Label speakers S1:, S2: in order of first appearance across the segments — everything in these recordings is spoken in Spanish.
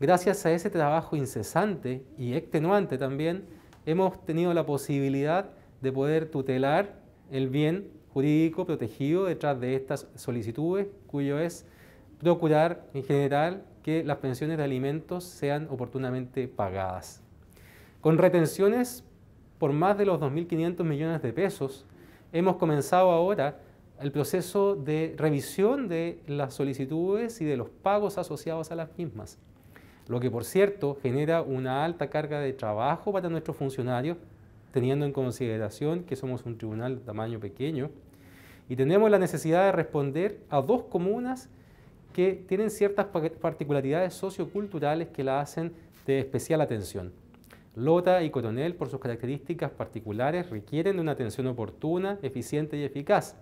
S1: Gracias a ese trabajo incesante y extenuante también, hemos tenido la posibilidad de poder tutelar el bien jurídico protegido detrás de estas solicitudes, cuyo es procurar en general que las pensiones de alimentos sean oportunamente pagadas. Con retenciones por más de los 2.500 millones de pesos, hemos comenzado ahora el proceso de revisión de las solicitudes y de los pagos asociados a las mismas lo que por cierto genera una alta carga de trabajo para nuestros funcionarios, teniendo en consideración que somos un tribunal de tamaño pequeño y tenemos la necesidad de responder a dos comunas que tienen ciertas particularidades socioculturales que la hacen de especial atención. Lota y Coronel, por sus características particulares, requieren de una atención oportuna, eficiente y eficaz,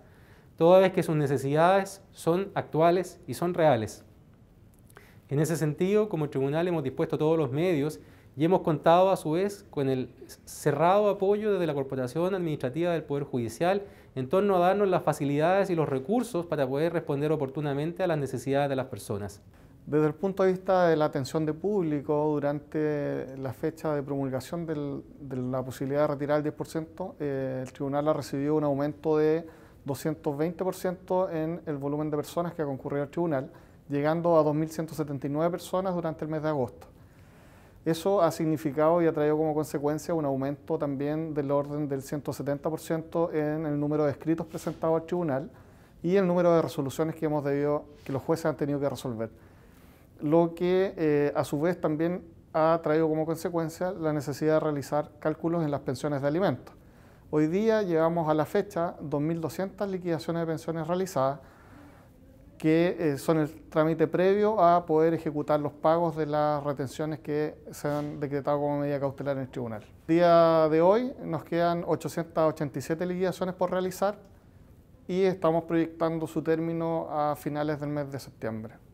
S1: toda vez que sus necesidades son actuales y son reales. En ese sentido, como tribunal hemos dispuesto todos los medios y hemos contado a su vez con el cerrado apoyo desde la Corporación Administrativa del Poder Judicial en torno a darnos las facilidades y los recursos para poder responder oportunamente a las necesidades de las personas. Desde el punto de
S2: vista de la atención de público, durante la fecha de promulgación de la posibilidad de retirar el 10%, eh, el tribunal ha recibido un aumento de 220% en el volumen de personas que ha concurrido al tribunal llegando a 2.179 personas durante el mes de agosto. Eso ha significado y ha traído como consecuencia un aumento también del orden del 170% en el número de escritos presentados al tribunal y el número de resoluciones que hemos debido, que los jueces han tenido que resolver. Lo que eh, a su vez también ha traído como consecuencia la necesidad de realizar cálculos en las pensiones de alimentos. Hoy día llevamos a la fecha 2.200 liquidaciones de pensiones realizadas, que eh, son el trámite previo a poder ejecutar los pagos de las retenciones que se han decretado como medida cautelar en el tribunal. Día de hoy nos quedan 887 liquidaciones por realizar y estamos proyectando su término a finales del mes de septiembre.